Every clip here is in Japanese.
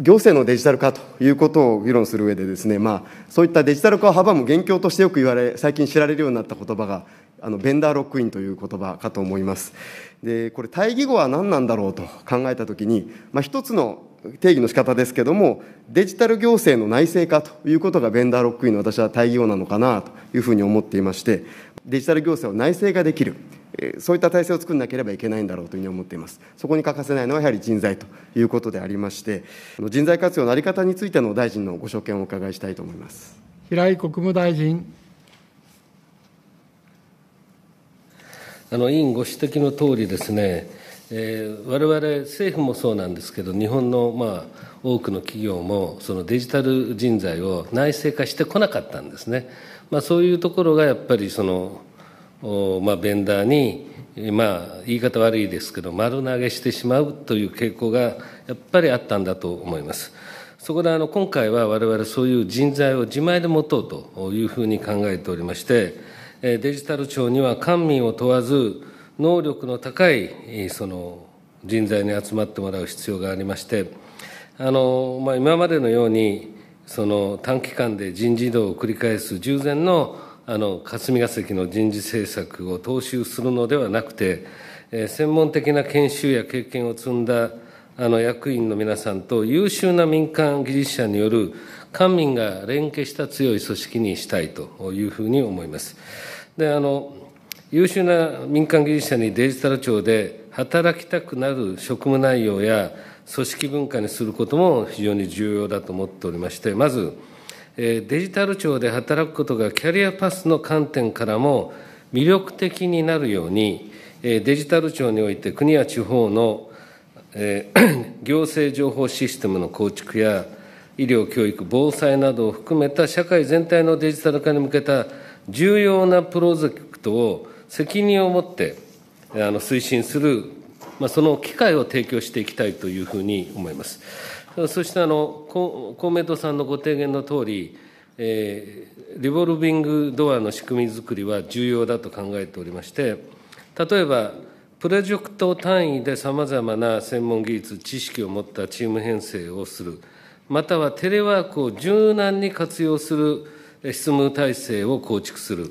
行政のデジタル化ということを議論する上でですね、まあ、そういったデジタル化を阻む元凶としてよく言われ、最近知られるようになった言葉が、あのベンダーロックインという言葉かと思います。で、これ、対義語は何なんだろうと考えたときに、まあ、一つの定義の仕方ですけども、デジタル行政の内製化ということがベンダーロックインの私は対応なのかなというふうに思っていまして、デジタル行政を内製化できる、そういった体制を作らなければいけないんだろうというふうに思っています。そこに欠かせないのはやはり人材ということでありまして、人材活用の在り方についての大臣のご所見をお伺いしたいと思います。平井国務大臣。あの委員ご指摘の通りですね、えれわれ政府もそうなんですけど、日本の、まあ、多くの企業もそのデジタル人材を内製化してこなかったんですね、まあ、そういうところがやっぱりその、まあ、ベンダーに、まあ、言い方悪いですけど、丸投げしてしまうという傾向がやっぱりあったんだと思います。そこであの今回はわれわれ、そういう人材を自前で持とうというふうに考えておりまして、デジタル庁には官民を問わず、能力の高いその人材に集まってもらう必要がありましてあの、まあ、今までのようにその短期間で人事異動を繰り返す従前のあの霞が関の人事政策を踏襲するのではなくて、えー、専門的な研修や経験を積んだあの役員の皆さんと優秀な民間技術者による官民が連携した強い組織にしたいというふうに思います。であの優秀な民間技術者にデジタル庁で働きたくなる職務内容や組織文化にすることも非常に重要だと思っておりまして、まず、デジタル庁で働くことがキャリアパスの観点からも魅力的になるように、デジタル庁において国や地方の 行政情報システムの構築や医療、教育、防災などを含めた社会全体のデジタル化に向けた重要なプロジェクトトを責任を持ってあの推進する、まあ、その機会を提供していきたいというふうに思います。そしてあの公明党さんのご提言のとおり、えー、リボルビングドアの仕組みづくりは重要だと考えておりまして、例えば、プロジェクト単位でさまざまな専門技術、知識を持ったチーム編成をする、またはテレワークを柔軟に活用する執務体制を構築する、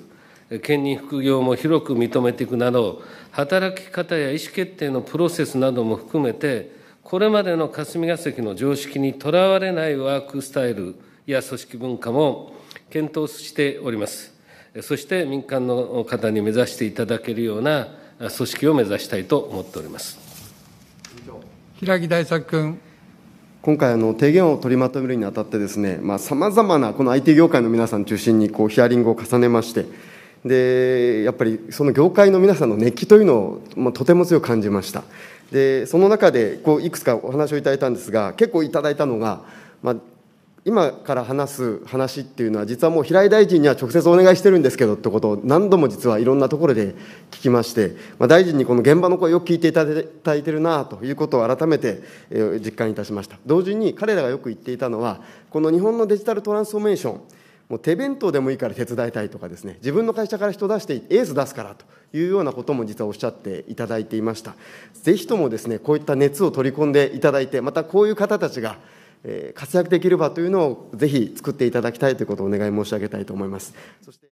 兼任副業も広く認めていくなど、働き方や意思決定のプロセスなども含めて、これまでの霞が関の常識にとらわれないワークスタイルや組織文化も検討しております。そして民間の方に目指していただけるような組織を目指したいと思っております。平木大作君。今回あの、提言を取りまとめるにあたってですね、さまざ、まなこの IT 業界の皆さん中心にこうヒアリングを重ねまして、でやっぱりその業界の皆さんの熱気というのを、まとても強く感じましたでその中でこういくつかお話をいただいたんですが結構いただいたのが、まあ、今から話す話っていうのは実はもう平井大臣には直接お願いしてるんですけどってことを何度も実はいろんなところで聞きまして、まあ、大臣にこの現場の声を聞いていただいてるなということを改めて実感いたしました同時に彼らがよく言っていたのはこの日本のデジタルトランスフォーメーションもう手弁当でもいいから手伝いたいとかですね自分の会社から人出してエース出すからというようなことも実はおっしゃっていただいていましたぜひともですねこういった熱を取り込んでいただいてまたこういう方たちが活躍できる場というのをぜひ作っていただきたいということをお願い申し上げたいと思います。そして